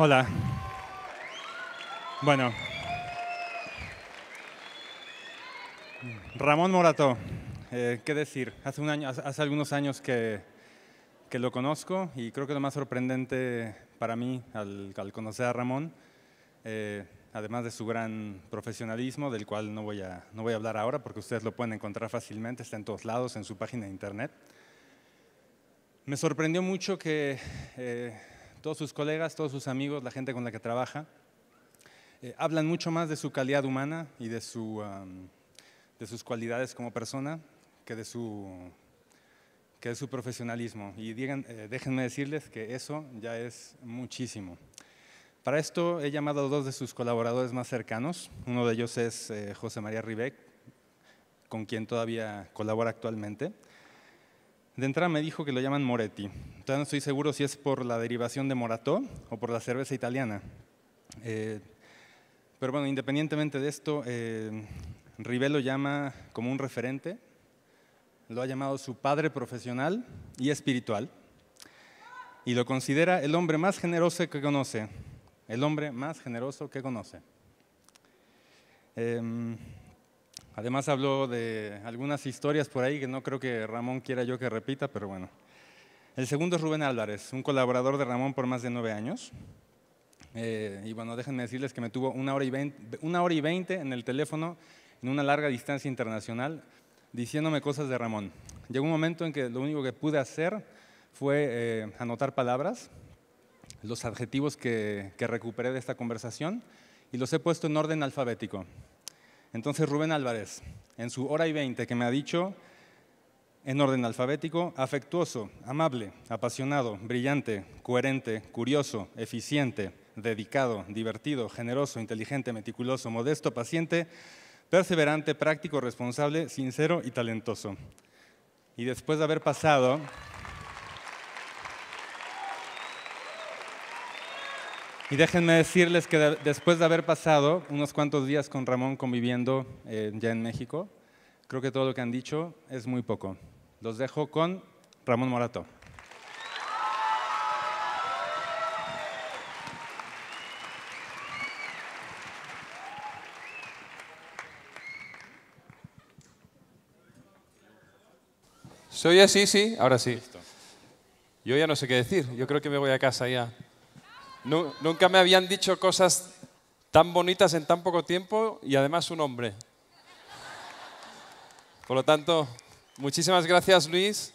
Hola. Bueno. Ramón Morato, eh, ¿qué decir? Hace, un año, hace algunos años que, lo conozco y creo que lo más sorprendente para mí al, conocer a Ramón, eh, además de su gran profesionalismo, del cual no voy, a, no voy a hablar ahora porque ustedes lo pueden encontrar fácilmente, está en todos lados, en su página de internet. Me sorprendió mucho que eh, todos sus colegas, todos sus amigos, la gente con la que trabaja, eh, hablan mucho más de su calidad humana y de, sus cualidades como persona que de su, que de su profesionalismo. Y eh, déjenme decirles que eso ya es muchísimo. Para esto he llamado a dos de sus colaboradores más cercanos. Uno de ellos es eh, José María Ribeck, con quien todavía colabora actualmente. De entrada me dijo que lo llaman Moretti. Todavía no estoy seguro si es por la derivación de Morató o por la cerveza italiana. Eh, pero bueno, independientemente de esto, eh, lo llama como un referente, lo ha llamado su padre profesional y espiritual, y lo considera el hombre más generoso que conoce, el hombre más generoso que conoce. Em, Además habló de algunas historias por ahí que no creo que Ramón quiera yo que repita, pero bueno. El segundo es Rubén Álvarez, un colaborador de Ramón por más de nueve años. Eh, y bueno, déjenme decirles que me tuvo una hora, y veinte, en el teléfono en una larga distancia internacional diciéndome cosas de Ramón. Llegó un momento en que lo único que pude hacer fue eh, anotar palabras, los adjetivos que recuperé de esta conversación y los he puesto en orden alfabético. Entonces Rubén Álvarez, en su hora y veinte que me ha dicho, en orden alfabético, afectuoso, amable, apasionado, brillante, coherente, curioso, eficiente, dedicado, divertido, generoso, inteligente, meticuloso, modesto, paciente, perseverante, práctico, responsable, sincero y talentoso. Y después de haber pasado... Y déjenme decirles que después de haber pasado unos cuantos días con Ramón conviviendo eh, ya en México, creo que todo lo que han dicho es muy poco. Los dejo con Ramón Morato. ¿Se oye así? Sí, ahora sí. Yo ya no sé qué decir. Yo creo que me voy a casa ya nunca me habían dicho cosas tan bonitas en tan poco tiempo y además un hombre. Por lo tanto, muchísimas gracias Luis.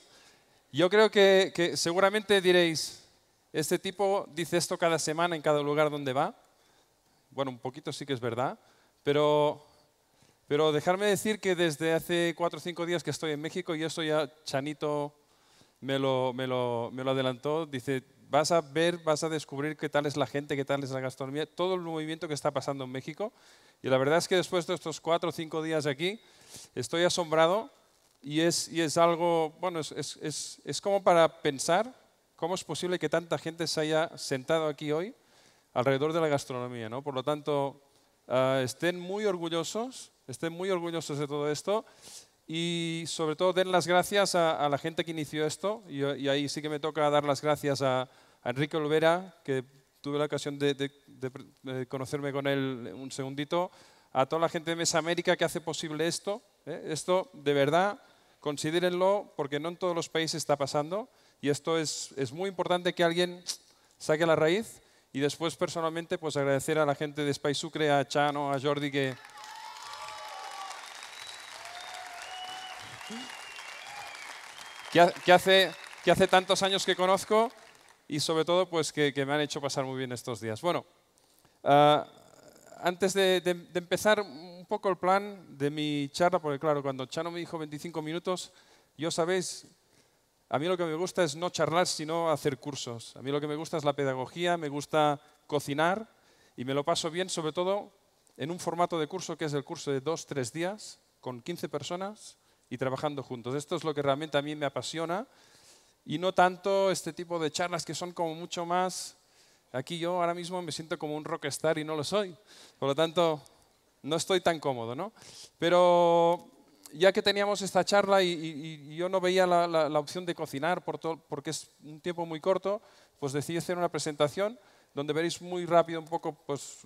Yo creo que, seguramente diréis, este tipo dice esto cada semana en cada lugar donde va. Bueno, un poquito sí que es verdad, pero, pero dejarme decir que desde hace cuatro o cinco días que estoy en México y esto ya Chanito me lo, me me lo adelantó, dice, Vas a ver, vas a descubrir qué tal es la gente, qué tal es la gastronomía, todo el movimiento que está pasando en México. Y la verdad es que después de estos cuatro o cinco días aquí, estoy asombrado y es, y es algo, bueno, es, es, es, como para pensar cómo es posible que tanta gente se haya sentado aquí hoy alrededor de la gastronomía, ¿no? Por lo tanto, ah, estén muy orgullosos, estén muy orgullosos de todo esto y sobre todo den las gracias a, la gente que inició esto y, ahí sí que me toca dar las gracias a, a Enrique Olvera, que tuve la ocasión de, conocerme con él un segundito, a toda la gente de Mesamérica que hace posible esto. ¿eh? Esto, de verdad, considérenlo, porque no en todos los países está pasando, y esto es, es muy importante que alguien saque la raíz y después personalmente pues agradecer a la gente de Spice Sucre, a Chano, a Jordi que... que, hace, que hace tantos años que conozco y sobre todo pues que, me han hecho pasar muy bien estos días. Bueno, ah, antes de, empezar un poco el plan de mi charla, porque claro, cuando Chano me dijo 25 minutos, yo sabéis, a mí lo que me gusta es no charlar, sino hacer cursos. A mí lo que me gusta es la pedagogía, me gusta cocinar y me lo paso bien, sobre todo en un formato de curso que es el curso de dos, tres días, con 15 personas y trabajando juntos. Esto es lo que realmente a mí me apasiona y no tanto este tipo de charlas que son como mucho más... Aquí yo ahora mismo me siento como un rockstar y no lo soy. Por lo tanto, no estoy tan cómodo, ¿no? Pero ya que teníamos esta charla y, yo no veía la, opción de cocinar por todo, porque es un tiempo muy corto, pues decidí hacer una presentación donde veréis muy rápido un poco pues,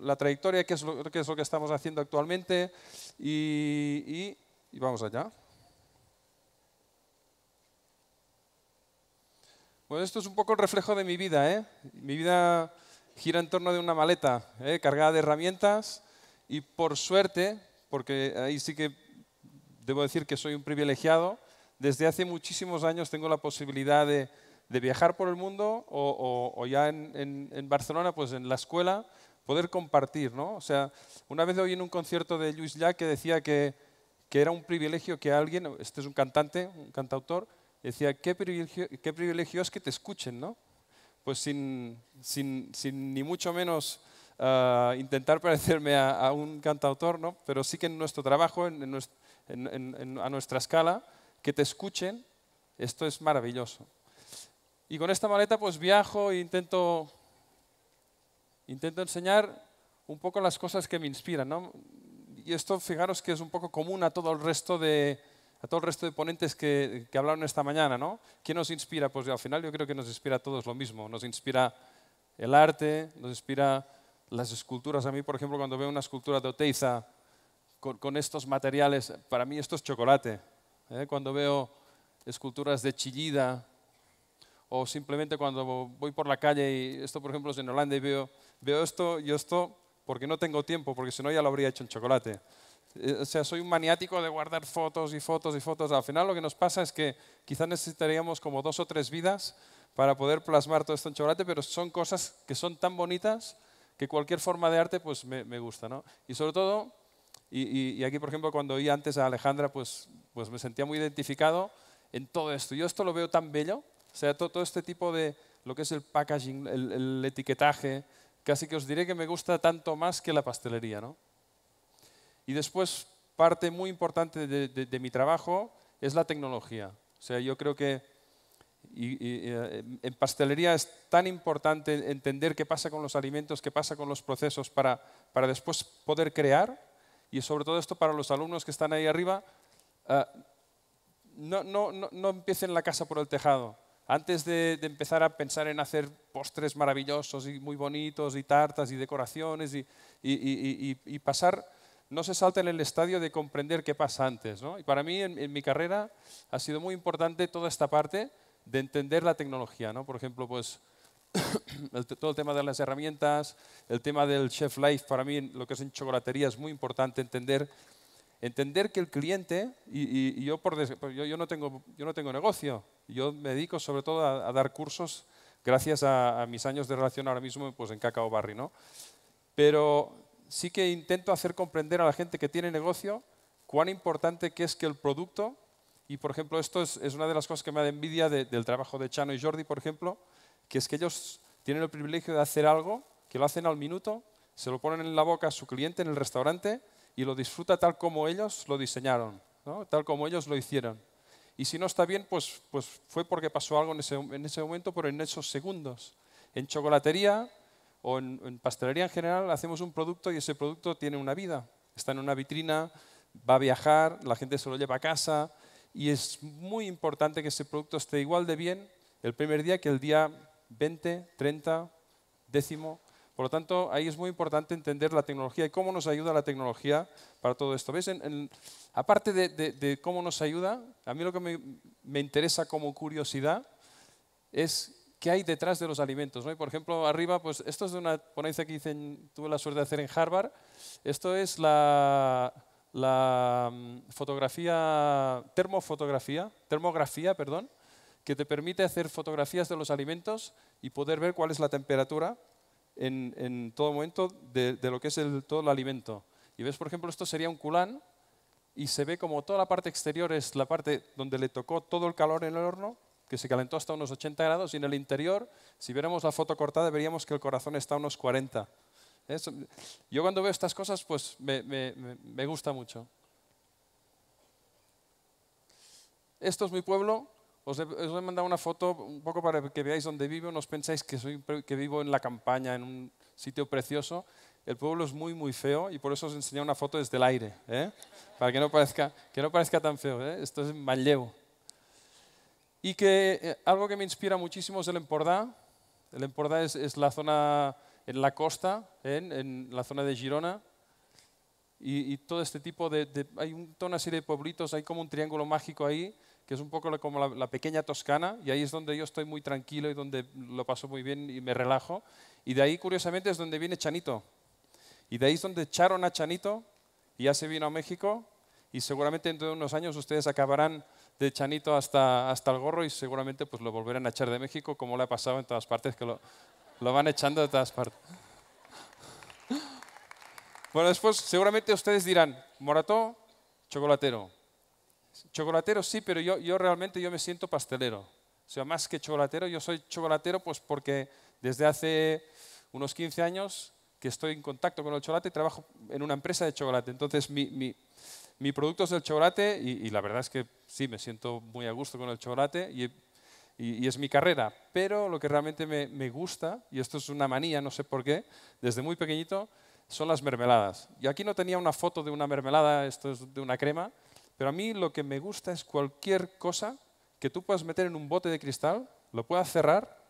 la trayectoria, qué es, lo, es lo que estamos haciendo actualmente y vamos allá. Pues esto es un poco el reflejo de mi vida. ¿eh? Mi vida gira en torno de una maleta ¿eh? cargada de herramientas y por suerte, porque ahí sí que debo decir que soy un privilegiado, desde hace muchísimos años tengo la posibilidad de, viajar por el mundo o, ya en, Barcelona, pues en la escuela, poder compartir. O sea, una vez oí en un concierto de Luis Llach que decía que, que era un privilegio que alguien, este es un cantante, un cantautor, decía, qué, privilegio, es que te escuchen, ¿no? Pues sin, ni mucho menos ah, intentar parecerme a, un cantautor, ¿no? Pero sí que en nuestro trabajo, a nuestra escala, que te escuchen, esto es maravilloso. Y con esta maleta pues viajo e intento, intento enseñar un poco las cosas que me inspiran, ¿no? Y esto, fijaros que es un poco común a todo el resto de, a todo el resto de ponentes que, que hablaron esta mañana, ¿no? ¿Qué nos inspira? Pues al final yo creo que nos inspira a todos lo mismo. Nos inspira el arte, nos inspira las esculturas. A mí, por ejemplo, cuando veo una escultura de Oteiza con, estos materiales, para mí esto es chocolate. ¿eh? Cuando veo esculturas de Chillida, o simplemente cuando voy por la calle y esto, por ejemplo, es en Holanda y veo, veo esto, y esto, porque no tengo tiempo, porque si no ya lo habría hecho en chocolate. Eh, o sea, soy un maniático de guardar fotos y fotos y fotos. Al final lo que nos pasa es que quizás necesitaríamos como dos o tres vidas para poder plasmar todo esto en chocolate, pero son cosas que son tan bonitas que cualquier forma de arte pues me, gusta. ¿no? Y sobre todo, y, aquí por ejemplo cuando oí antes a Alejandra, pues, pues, me sentía muy identificado en todo esto. Yo esto lo veo tan bello, o sea, todo, este tipo de lo que es el packaging, el, el etiquetaje, casi que os diré que me gusta tanto más que la pastelería. ¿no? Y después, parte muy importante de, mi trabajo es la tecnología. O sea, yo creo que eh, en pastelería es tan importante entender qué pasa con los alimentos, qué pasa con los procesos para, para después poder crear y sobre todo esto para los alumnos que están ahí arriba, eh, no, no, no, empiecen la casa por el tejado. Antes de, empezar a pensar en hacer postres maravillosos y muy bonitos y tartas y decoraciones y, y, y pasar no se salta en el estadio de comprender qué pasa antes. ¿no? Y para mí, en, mi carrera, ha sido muy importante toda esta parte de entender la tecnología. ¿no? Por ejemplo, pues, todo el tema de las herramientas, el tema del chef life, para mí, lo que es en chocolatería, es muy importante entender entender que el cliente, y, yo, por pues, yo, no tengo, yo no tengo negocio, yo me dedico sobre todo a, dar cursos gracias a, mis años de relación ahora mismo pues, en Cacao Barry. ¿no? Pero sí que intento hacer comprender a la gente que tiene negocio cuán importante que es que el producto, y por ejemplo esto es, una de las cosas que me da envidia del trabajo de Chano y Jordi, por ejemplo, que es que ellos tienen el privilegio de hacer algo, que lo hacen al minuto, se lo ponen en la boca a su cliente en el restaurante y lo disfruta tal como ellos lo diseñaron, tal como ellos lo hicieron. Y si no está bien, pues, pues fue porque pasó algo en ese, en ese momento, pero en esos segundos. En chocolatería, o en, pastelería en general hacemos un producto y ese producto tiene una vida. Está en una vitrina, va a viajar, la gente se lo lleva a casa y es muy importante que ese producto esté igual de bien el primer día que el día 20, 30, décimo. Por lo tanto, ahí es muy importante entender la tecnología y cómo nos ayuda la tecnología para todo esto. ¿Ves? aparte de, cómo nos ayuda, a mí lo que me, me interesa como curiosidad es qué hay detrás de los alimentos. ¿no? por ejemplo, arriba, pues esto es de una ponencia que hice tuve la suerte de hacer en Harvard. Esto es la, mm, fotografía, termografía, perdón, que te permite hacer fotografías de los alimentos y poder ver cuál es la temperatura en, todo momento de, lo que es el, todo el alimento. Y ves, por ejemplo, esto sería un culán y se ve como toda la parte exterior es la parte donde le tocó todo el calor en el horno que se calentó hasta unos 80 grados y en el interior, si viéramos la foto cortada, veríamos que el corazón está a unos 40. yo cuando veo estas cosas, pues me, me, me gusta mucho. Esto es mi pueblo, os he, os he, mandado una foto un poco para que veáis dónde vivo. No os pensáis que, soy, que vivo en la campaña, en un sitio precioso. El pueblo es muy, muy feo y por eso os enseñé una foto desde el aire, ¿eh? para que no parezca, que no parezca tan feo. ¿eh? Esto es en y que eh, algo que me inspira muchísimo es el Empordà. El Empordà es, es la zona en la costa, en, en la zona de Girona. Y, y todo este tipo de, Hay un, toda una serie de pueblitos, hay como un triángulo mágico ahí, que es un poco como la, la, pequeña Toscana, y ahí es donde yo estoy muy tranquilo y donde lo paso muy bien y me relajo. Y de ahí, curiosamente, es donde viene Chanito. Y de ahí es donde echaron a Chanito, y ya se vino a México, y seguramente dentro de unos años ustedes acabarán de Chanito hasta, hasta el gorro y seguramente pues lo volverán a echar de México como le ha pasado en todas partes, que lo, van echando de todas partes. Bueno, después seguramente ustedes dirán, Morató, chocolatero. Chocolatero sí, pero yo, yo realmente yo me siento pastelero. O sea, más que chocolatero, yo soy chocolatero pues porque desde hace unos 15 años que estoy en contacto con el chocolate y trabajo en una empresa de chocolate. Entonces, mi, mi, mi producto es el chocolate y, la verdad es que sí, me siento muy a gusto con el chocolate y, es mi carrera. Pero lo que realmente me, me, gusta, y esto es una manía, no sé por qué, desde muy pequeñito, son las mermeladas. Y aquí no tenía una foto de una mermelada, esto es de una crema, pero a mí lo que me gusta es cualquier cosa que tú puedas meter en un bote de cristal, lo puedas cerrar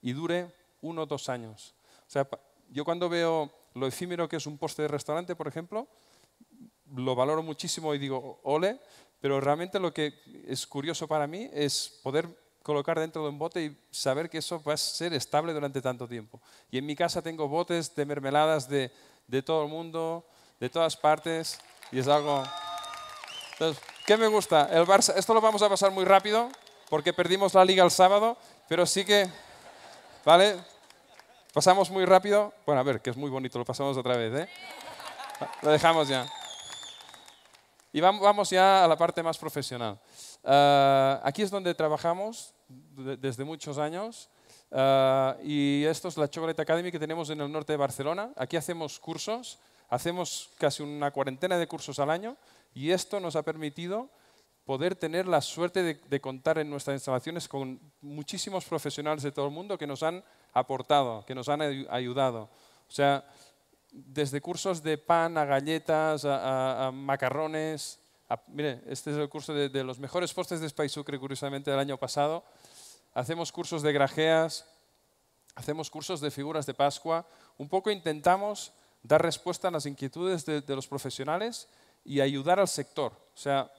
y dure uno o dos años. O sea, yo cuando veo lo efímero que es un poste de restaurante, por ejemplo, lo valoro muchísimo y digo, ole, pero realmente lo que es curioso para mí es poder colocar dentro de un bote y saber que eso va a ser estable durante tanto tiempo. Y en mi casa tengo botes de mermeladas de, todo el mundo, de todas partes, y es algo... que ¿qué me gusta? El Barça, esto lo vamos a pasar muy rápido, porque perdimos la liga el sábado, pero sí que... ¿Vale? Pasamos muy rápido. Bueno, a ver, que es muy bonito, lo pasamos otra vez, ¿eh? Lo dejamos ya. Y vamos ya a la parte más profesional. Ah, aquí es donde trabajamos desde muchos años. Ah, y esto es la Chocolate Academy que tenemos en el norte de Barcelona. Aquí hacemos cursos, hacemos casi una cuarentena de cursos al año y esto nos ha permitido poder tener la suerte de, de contar en nuestras instalaciones con muchísimos profesionales de todo el mundo que nos han aportado, que nos han ayudado. O sea, desde cursos de pan a galletas, a, macarrones. mire, este es el curso de, los mejores postres de Spice Sucre, curiosamente, del año pasado. Hacemos cursos de grajeas, hacemos cursos de figuras de Pascua. Un poco intentamos dar respuesta a las inquietudes de, los profesionales y ayudar al sector. O sea,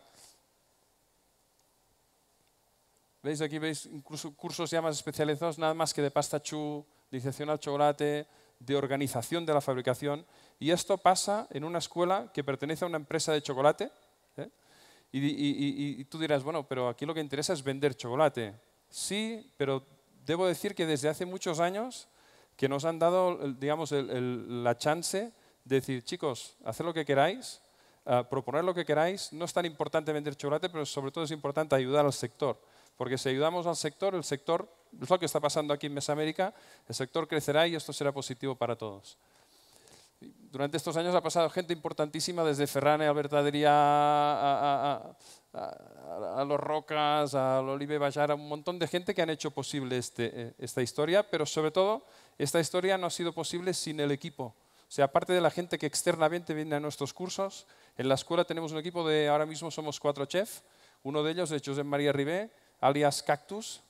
veis aquí, veis incluso cursos ya más especializados, nada más que de pasta chú, disección al chocolate, de organización de la fabricación y esto pasa en una escuela que pertenece a una empresa de chocolate. ¿eh? Y, tú dirás, bueno, pero aquí lo que interesa es vender chocolate. Sí, pero debo decir que desde hace muchos años que nos han dado, digamos, la chance de decir, chicos, hacer lo que queráis, ah, proponer lo que queráis, no es tan importante vender chocolate, pero sobre todo es importante ayudar al sector porque si ayudamos al sector, el sector, es lo que está pasando aquí en Mesoamérica, el sector crecerá y esto será positivo para todos. Durante estos años ha pasado gente importantísima, desde Ferran y Adrià, a, a, a, los Rocas, a Olive a un montón de gente que han hecho posible este, eh, esta historia, pero sobre todo, esta historia no ha sido posible sin el equipo. O sea, aparte de la gente que externamente viene a nuestros cursos, en la escuela tenemos un equipo de, ahora mismo somos cuatro chefs, uno de ellos es María Ribé, alias Cactus.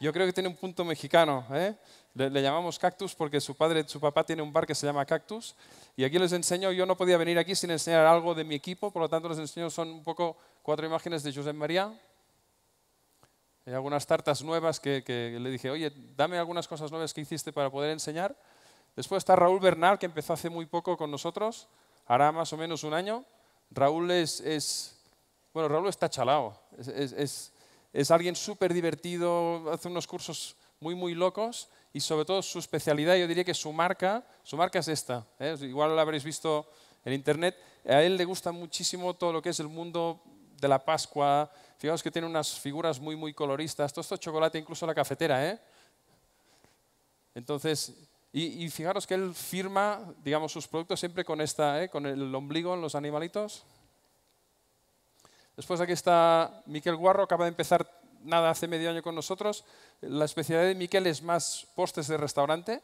Yo creo que tiene un punto mexicano. ¿eh? Le, llamamos Cactus porque su, padre, su papá tiene un bar que se llama Cactus. Y aquí les enseño, yo no podía venir aquí sin enseñar algo de mi equipo, por lo tanto les enseño, son un poco cuatro imágenes de José María. Hay algunas tartas nuevas que, le dije, oye, dame algunas cosas nuevas que hiciste para poder enseñar. Después está Raúl Bernal, que empezó hace muy poco con nosotros, hará más o menos un año. Raúl es, bueno, Raúl está chalado, es, es alguien súper divertido, hace unos cursos muy, muy locos y sobre todo su especialidad, yo diría que su marca, su marca es esta. ¿eh? Igual la habréis visto en Internet. A él le gusta muchísimo todo lo que es el mundo de la Pascua. Fijaros que tiene unas figuras muy, muy coloristas. Todo esto es chocolate, incluso la cafetera. ¿eh? Entonces, y, fijaros que él firma, digamos, sus productos siempre con, esta, ¿eh? con el ombligo en los animalitos. Después aquí está Miquel Guarro, acaba de empezar nada hace medio año con nosotros. La especialidad de Miquel es más postes de restaurante.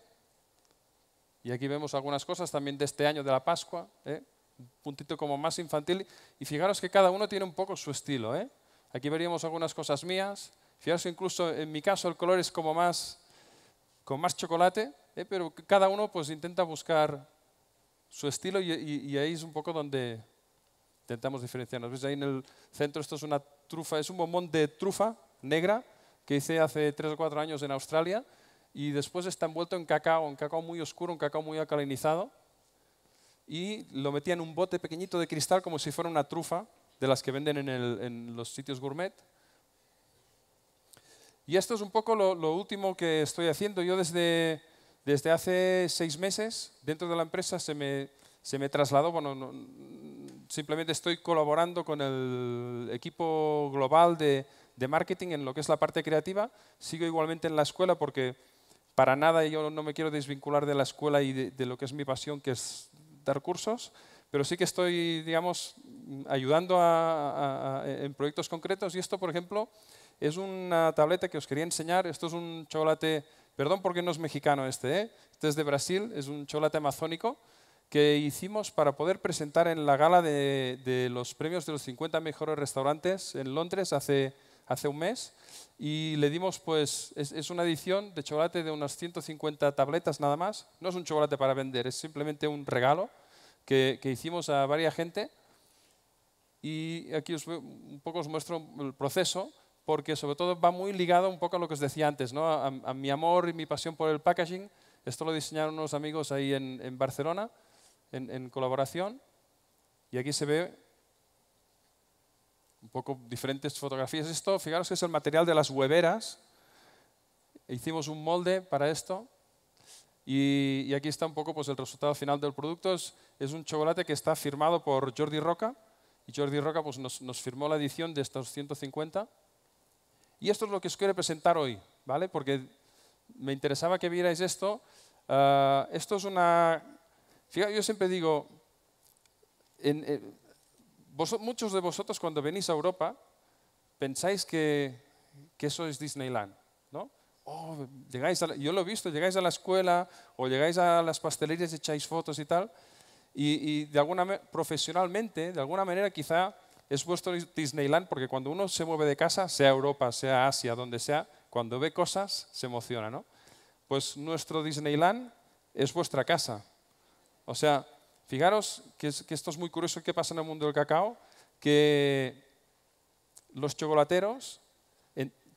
Y aquí vemos algunas cosas también de este año de la Pascua, ¿eh? un puntito como más infantil. Y fijaros que cada uno tiene un poco su estilo. ¿eh? Aquí veríamos algunas cosas mías. Fijaros que incluso en mi caso el color es como más, con más chocolate, ¿eh? pero cada uno pues intenta buscar su estilo y ahí es un poco donde, intentamos diferenciarnos. ¿Ves ahí en el centro? Esto es una trufa, es un bombón de trufa negra que hice hace tres o cuatro años en Australia y después está envuelto en cacao, en cacao muy oscuro, en cacao muy alcalinizado y lo metía en un bote pequeñito de cristal como si fuera una trufa de las que venden en, los sitios gourmet. Y esto es un poco lo, último que estoy haciendo. Yo desde, desde hace seis meses, dentro de la empresa, se me, se me trasladó, bueno, no, simplemente estoy colaborando con el equipo global de, marketing en lo que es la parte creativa. Sigo igualmente en la escuela porque para nada yo no me quiero desvincular de la escuela y de, lo que es mi pasión, que es dar cursos, pero sí que estoy, digamos, ayudando en proyectos concretos. Y esto, por ejemplo, es una tableta que os quería enseñar. Esto es un chocolate, perdón porque no es mexicano este, ¿eh? este es de Brasil, es un chocolate amazónico que hicimos para poder presentar en la gala de, los premios de los 50 mejores restaurantes en Londres hace, hace un mes. Y le dimos, pues, es, es, una edición de chocolate de unas 150 tabletas nada más. No es un chocolate para vender, es simplemente un regalo que, que hicimos a varias gente. Y aquí os, un poco os muestro el proceso, porque sobre todo va muy ligado un poco a lo que os decía antes, ¿no? a, a mi amor y mi pasión por el packaging. Esto lo diseñaron unos amigos ahí en, en Barcelona en, colaboración. Y aquí se ve un poco diferentes fotografías. Esto, fijaros que es el material de las hueveras. E hicimos un molde para esto. Y, aquí está un poco pues, el resultado final del producto. Es, un chocolate que está firmado por Jordi Roca. Y Jordi Roca pues, nos, nos, firmó la edición de estos 150. Y esto es lo que os quiero presentar hoy, ¿vale? Porque me interesaba que vierais esto. Ah, esto es una Fíjate, yo siempre digo, en, eh, muchos de vosotros cuando venís a Europa pensáis que, eso es Disneyland, ¿no? Oh, llegáis yo lo he visto, llegáis a la escuela o llegáis a las pastelerías, echáis fotos y tal, y, y de alguna profesionalmente, de alguna manera quizá es vuestro Disneyland, porque cuando uno se mueve de casa, sea Europa, sea Asia, donde sea, cuando ve cosas se emociona, ¿no? Pues nuestro Disneyland es vuestra casa, o sea, fijaros que, esto es muy curioso que pasa en el mundo del cacao, que los chocolateros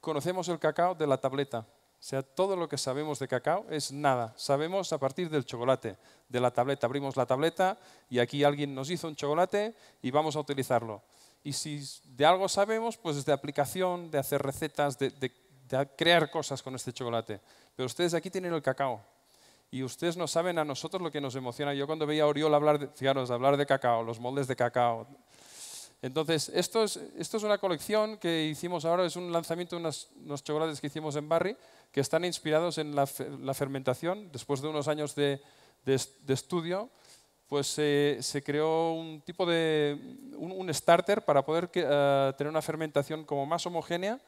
conocemos el cacao de la tableta. O sea, todo lo que sabemos de cacao es nada. Sabemos a partir del chocolate, de la tableta. Abrimos la tableta y aquí alguien nos hizo un chocolate y vamos a utilizarlo. Y si de algo sabemos, pues es de aplicación, de hacer recetas, de crear cosas con este chocolate. Pero ustedes aquí tienen el cacao. Y ustedes no saben a nosotros lo que nos emociona. Yo cuando veía a Oriol hablar de, hablar de cacao, los moldes de cacao. Entonces, esto es, esto es una colección que hicimos ahora, es un lanzamiento de unos chocolates que hicimos en Barry, que están inspirados en la, fermentación. Después de unos años de, estudio, pues eh, se creó un tipo de un, starter para poder eh, tener una fermentación como más homogénea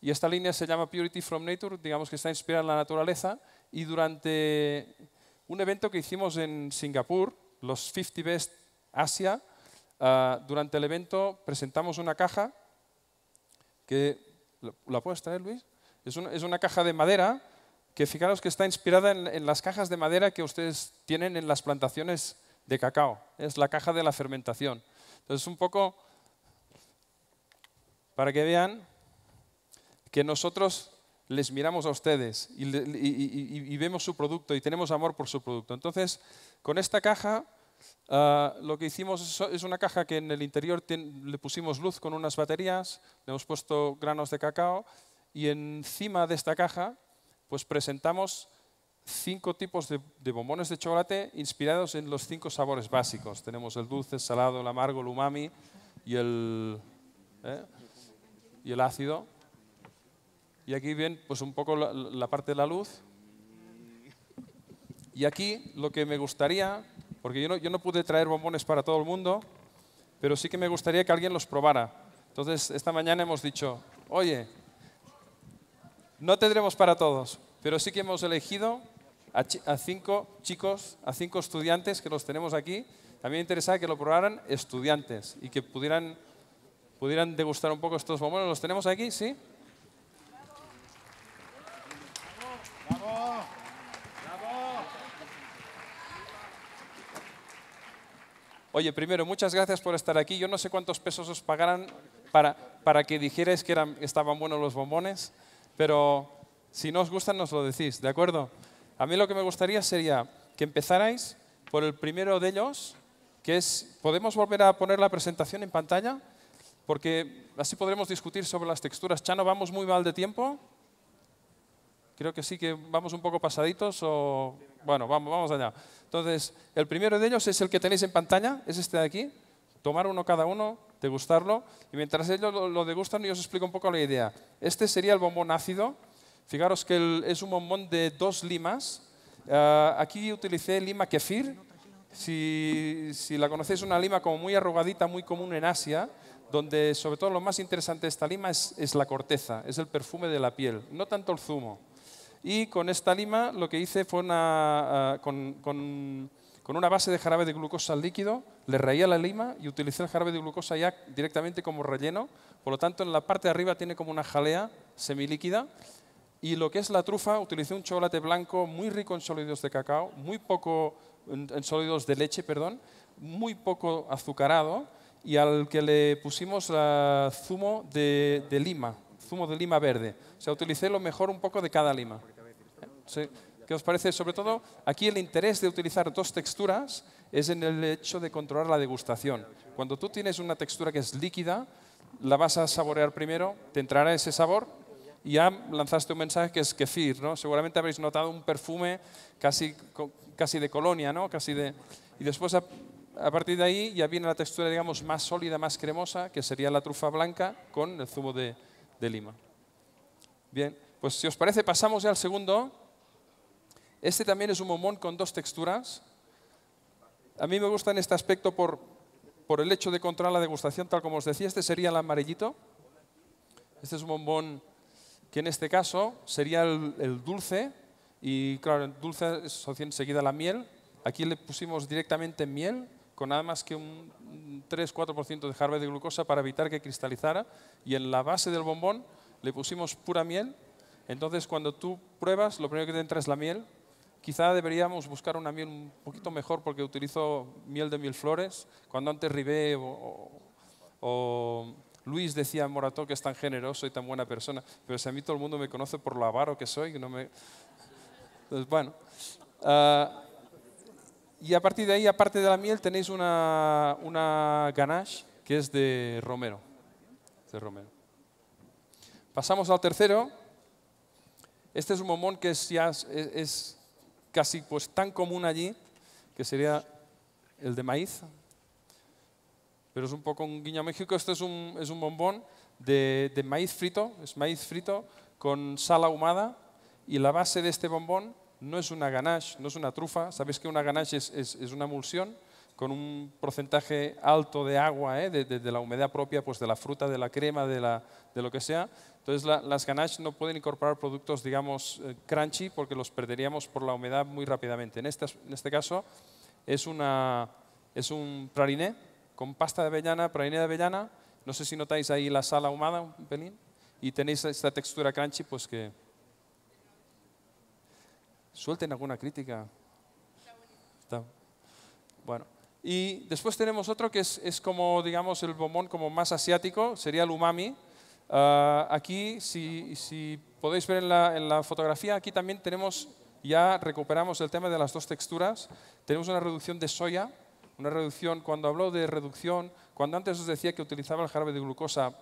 y esta línea se llama Purity from Nature, digamos que está inspirada en la naturaleza y durante un evento que hicimos en Singapur, los 50 Best Asia, ah, durante el evento presentamos una caja que... ¿La puedes traer, Luis? Es una, caja de madera que fijaros que está inspirada en, las cajas de madera que ustedes tienen en las plantaciones de cacao. Es la caja de la fermentación. Entonces, un poco para que vean que nosotros les miramos a ustedes y, vemos su producto y tenemos amor por su producto. Entonces, con esta caja, ah, lo que hicimos es, una caja que en el interior le pusimos luz con unas baterías, le hemos puesto granos de cacao y encima de esta caja, pues presentamos cinco tipos de, bombones de chocolate inspirados en los cinco sabores básicos. Tenemos el dulce, el salado, el amargo, el umami y el, ¿eh? y el ácido. Y aquí ven pues un poco la, parte de la luz. Y aquí lo que me gustaría, porque yo no, pude traer bombones para todo el mundo, pero sí que me gustaría que alguien los probara. Entonces, esta mañana hemos dicho, oye, no tendremos para todos, pero sí que hemos elegido a, cinco chicos, a cinco estudiantes que los tenemos aquí. También mí me interesaba que lo probaran estudiantes y que pudieran, pudieran degustar un poco estos bombones. ¿Los tenemos aquí? ¿Sí? Oye, primero, muchas gracias por estar aquí. Yo no sé cuántos pesos os pagarán para, para que dijerais que eran, estaban buenos los bombones, pero si no os gustan, nos lo decís, ¿de acuerdo? A mí lo que me gustaría sería que empezarais por el primero de ellos, que es, ¿podemos volver a poner la presentación en pantalla? Porque así podremos discutir sobre las texturas. Chano, vamos muy mal de tiempo. Creo que sí que vamos un poco pasaditos o... Bueno, vamos, vamos allá. Entonces, el primero de ellos es el que tenéis en pantalla, es este de aquí. Tomar uno cada uno, degustarlo. Y mientras ellos lo, degustan, yo os explico un poco la idea. Este sería el bombón ácido. Fijaros que es un bombón de dos limas. Eh, aquí utilicé lima kefir. Si, si la conocéis, es una lima como muy arrugadita, muy común en Asia donde sobre todo lo más interesante de esta lima es, es, la corteza, es el perfume de la piel, no tanto el zumo y con esta lima lo que hice fue una, ah, con, una base de jarabe de glucosa líquido, le reía la lima y utilicé el jarabe de glucosa ya directamente como relleno, por lo tanto en la parte de arriba tiene como una jalea semilíquida y lo que es la trufa utilicé un chocolate blanco muy rico en sólidos de cacao, muy poco en, sólidos de leche, perdón, muy poco azucarado y al que le pusimos zumo de, de lima, zumo de lima verde. O sea, utilicé lo mejor un poco de cada lima. ¿Qué os parece? Sobre todo, aquí el interés de utilizar dos texturas es en el hecho de controlar la degustación. Cuando tú tienes una textura que es líquida, la vas a saborear primero, te entrará ese sabor y ya lanzaste un mensaje que es kefir, ¿no? Seguramente habréis notado un perfume casi, de colonia, ¿no? Casi de... Y después, a, partir de ahí, ya viene la textura, digamos, más sólida, más cremosa, que sería la trufa blanca con el zumo de lima. Bien, pues si os parece, pasamos ya al segundo este también es un bombón con dos texturas. A mí me gusta en este aspecto por, el hecho de controlar la degustación, tal como os decía. Este sería el amarillito. Este es un bombón que en este caso sería el, dulce. Y claro, el dulce asocia enseguida la miel. Aquí le pusimos directamente miel, con nada más que un 3-4% de jarabe de glucosa para evitar que cristalizara. Y en la base del bombón le pusimos pura miel. Entonces, cuando tú pruebas, lo primero que te entra es la miel Quizá deberíamos buscar una miel un poquito mejor porque utilizo miel de mil flores. Cuando antes Ribé o, Luis decía Morató que es tan generoso y tan buena persona, pero si a mí todo el mundo me conoce por lo avaro que soy, no me... Entonces, pues bueno. Ah, y a partir de ahí, aparte de la miel, tenéis una, una ganache que es de romero. De romero. Pasamos al tercero. Este es un momón que ya es casi pues tan común allí, que sería el de maíz, pero es un poco un guiño a México. esto es un, es un bombón de, de, maíz frito, es maíz frito con sal ahumada y la base de este bombón no es una ganache, no es una trufa. Sabéis que una ganache es, es, es una emulsión con un porcentaje alto de agua, ¿eh? de, la humedad propia, pues de la fruta, de la crema, de, la, de lo que sea. Entonces las ganaches no pueden incorporar productos, digamos, eh, crunchy, porque los perderíamos por la humedad muy rápidamente. En este, en este caso es, una, es un praliné con pasta de avellana, praliné de avellana. No sé si notáis ahí la sal ahumada un pelín. Y tenéis esta textura crunchy, pues que... Suelten alguna crítica. Está bueno. Y después tenemos otro que es, como, digamos, el bombón como más asiático, sería el umami. Ah, aquí, si, podéis ver en la, fotografía, aquí también tenemos, ya recuperamos el tema de las dos texturas. Tenemos una reducción de soya, una reducción, cuando habló de reducción, cuando antes os decía que utilizaba el jarabe de glucosa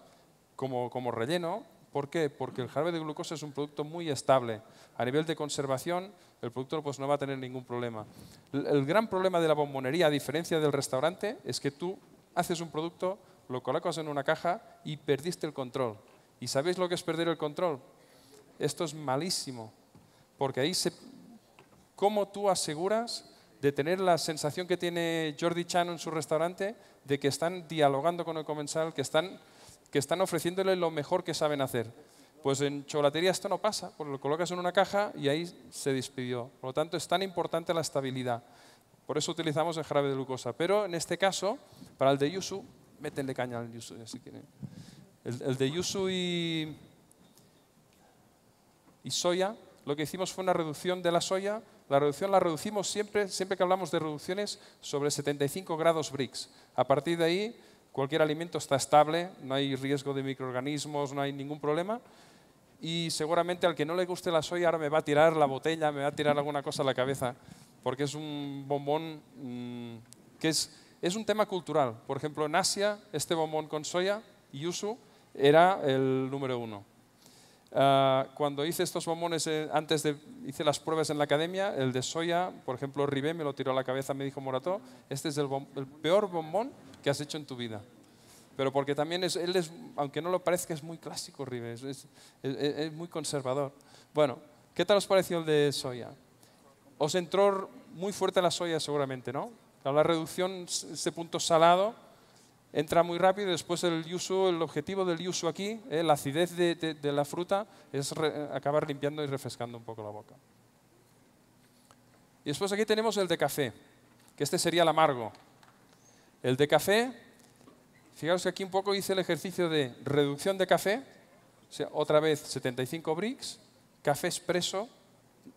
como, como relleno, ¿por qué? Porque el jarabe de glucosa es un producto muy estable. A nivel de conservación el productor pues no va a tener ningún problema. El gran problema de la bombonería, a diferencia del restaurante, es que tú haces un producto, lo colocas en una caja y perdiste el control. ¿Y sabéis lo que es perder el control? Esto es malísimo, porque ahí ¿Cómo tú aseguras de tener la sensación que tiene Jordi Chan en su restaurante de que están dialogando con el comensal, que están ofreciéndole lo mejor que saben hacer? Pues en chocolatería esto no pasa, porque lo colocas en una caja y ahí se despidió. Por lo tanto, es tan importante la estabilidad. Por eso utilizamos el jarabe de glucosa. Pero en este caso, para el de yuzu, métenle caña al yuzu, si quieren. El, de yuzu y, y soya, lo que hicimos fue una reducción de la soya. La reducción la reducimos siempre, siempre que hablamos de reducciones, sobre 75 grados Brix. A partir de ahí, cualquier alimento está estable, no hay riesgo de microorganismos, no hay ningún problema y seguramente al que no le guste la soya ahora me va a tirar la botella, me va a tirar alguna cosa a la cabeza, porque es un bombón mm, que es, un tema cultural. Por ejemplo, en Asia este bombón con soya, yuzu, era el número uno. Ah, cuando hice estos bombones, eh, antes de hice las pruebas en la academia, el de soya, por ejemplo, Ribé me lo tiró a la cabeza, me dijo Morató, este es el peor bombón que has hecho en tu vida pero porque también es, él es, aunque no lo parezca, es muy clásico River, es, muy conservador. Bueno, ¿qué tal os pareció el de soya? Os entró muy fuerte la soya seguramente, ¿no? La reducción, ese punto salado, entra muy rápido y después el uso, el objetivo del uso aquí, eh, la acidez de, la fruta, es acabar limpiando y refrescando un poco la boca. Y después aquí tenemos el de café, que este sería el amargo. El de café Fijaos que aquí un poco hice el ejercicio de reducción de café, sea, otra vez 75 bricks, café expreso,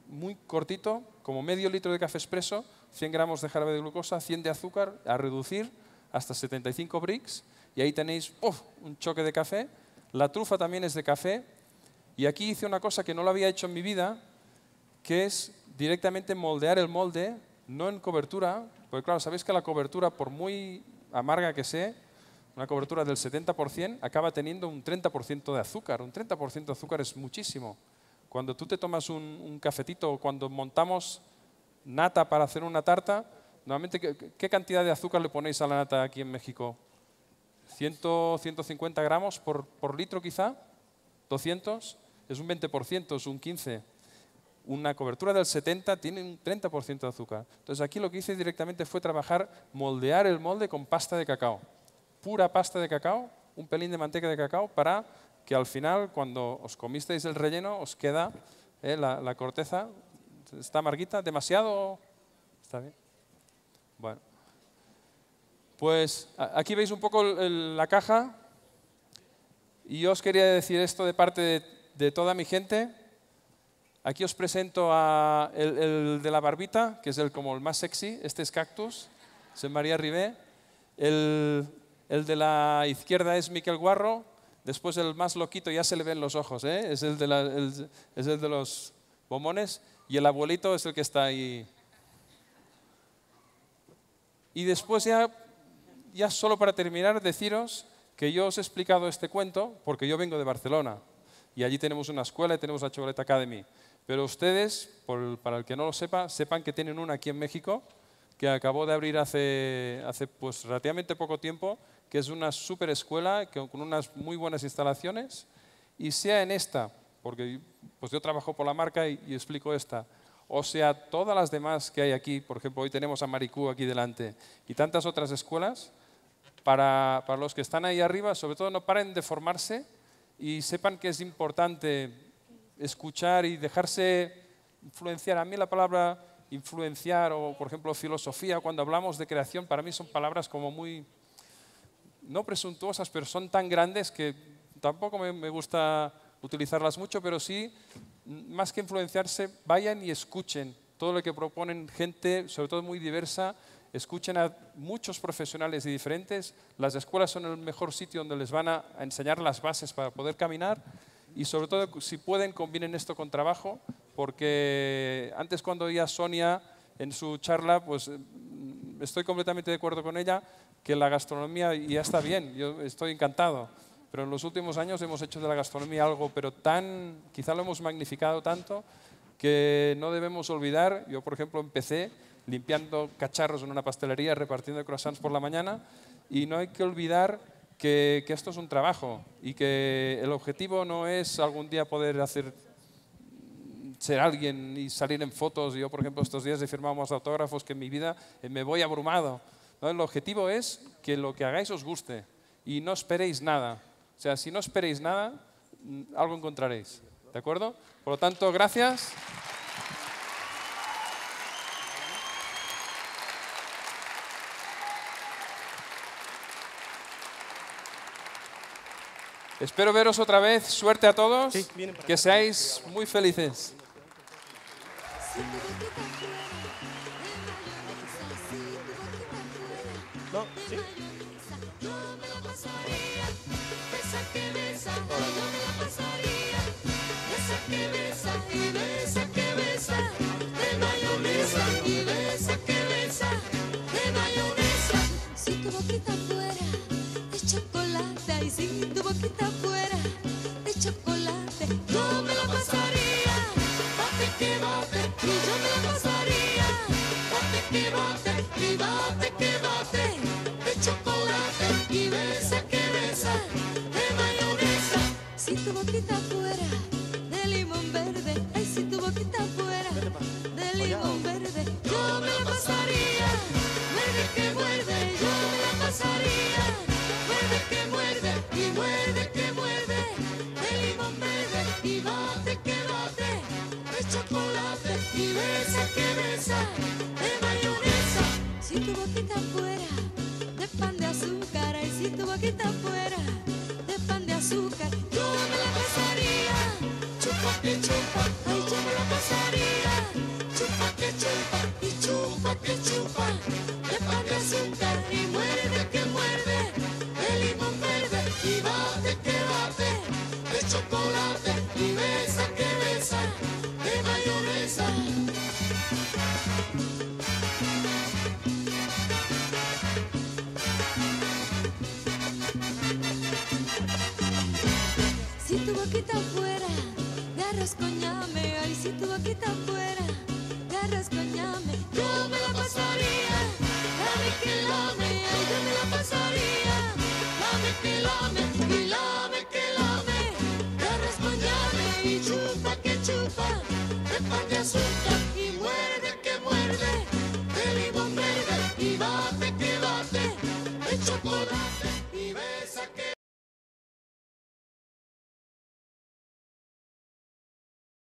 muy cortito, como medio litro de café expreso, 100 gramos de jarabe de glucosa, 100 de azúcar, a reducir hasta 75 bricks, y ahí tenéis un choque de café. La trufa también es de café, y aquí hice una cosa que no lo había hecho en mi vida, que es directamente moldear el molde, no en cobertura, porque claro, sabéis que la cobertura, por muy amarga que sea, una cobertura del 70%, acaba teniendo un 30% de azúcar. Un 30% de azúcar es muchísimo. Cuando tú te tomas un, cafetito o cuando montamos nata para hacer una tarta, normalmente, ¿qué, cantidad de azúcar le ponéis a la nata aquí en México? ¿100, 150 gramos por litro quizá? ¿200? Es un 20%, es un 15% una cobertura del 70 tiene un 30% de azúcar. Entonces aquí lo que hice directamente fue trabajar, moldear el molde con pasta de cacao pura pasta de cacao, un pelín de manteca de cacao, para que al final, cuando os comisteis el relleno, os queda eh, la, corteza. ¿Está amarguita? ¿Demasiado? ¿Está bien? Bueno. Pues aquí veis un poco la caja. Y yo os quería decir esto de parte de, toda mi gente. Aquí os presento a el, el, de la barbita, que es el como el más sexy. Este es Cactus, es María Ribé. El el de la izquierda es Miquel Guarro. Después el más loquito ya se le ven los ojos, ¿eh? es, el de los bombones. Y el abuelito es el que está ahí. Y después ya, ya solo para terminar, deciros que yo os he explicado este cuento porque yo vengo de Barcelona y allí tenemos una escuela y tenemos la Chocolate Academy. Pero ustedes, para el que no lo sepa, sepan que tienen una aquí en México que acabó de abrir hace, pues, relativamente poco tiempo que es una super escuela con unas muy buenas instalaciones, y sea en esta, porque pues yo trabajo por la marca y, explico esta, o sea todas las demás que hay aquí, por ejemplo, hoy tenemos a Maricú aquí delante, y tantas otras escuelas, para, para los que están ahí arriba, sobre todo no paren de formarse y sepan que es importante escuchar y dejarse influenciar. A mí la palabra influenciar o, por ejemplo, filosofía, cuando hablamos de creación, para mí son palabras como muy no presuntuosas, pero son tan grandes que tampoco me, gusta utilizarlas mucho, pero sí, mm, más que influenciarse, vayan y escuchen todo lo que proponen gente, sobre todo muy diversa, escuchen a muchos profesionales y diferentes. Las escuelas son el mejor sitio donde les van a enseñar las bases para poder caminar y sobre todo si pueden combinen esto con trabajo, porque antes cuando oía Sonia en su charla, pues mm, estoy completamente de acuerdo con ella, que la gastronomía ya está bien, yo estoy encantado, pero en los últimos años hemos hecho de la gastronomía algo, pero tan, quizá lo hemos magnificado tanto que no debemos olvidar, yo por ejemplo empecé limpiando cacharros en una pastelería, repartiendo croissants por la mañana, y no hay que olvidar que, esto es un trabajo y que el objetivo no es algún día poder hacer ser alguien y salir en fotos. Yo, por ejemplo, estos días he firmado más autógrafos que en mi vida eh, me voy abrumado el objetivo es que lo que hagáis os guste y no esperéis nada. O sea, si no esperéis nada, mm, algo encontraréis. ¿De acuerdo? Por lo tanto, gracias. Espero veros otra vez. Suerte a todos. que seáis muy felices. ¿Sí? Yo me la pasaría, esa que besa, yo me la chupa que chupa, no chupa la pasaría. Chupa que chupa y chupa que chupa. Afuera, fuera la pasaría, dame que lame, me la pasaría, dame que lame, y lame, y chupa que chupa, de pan y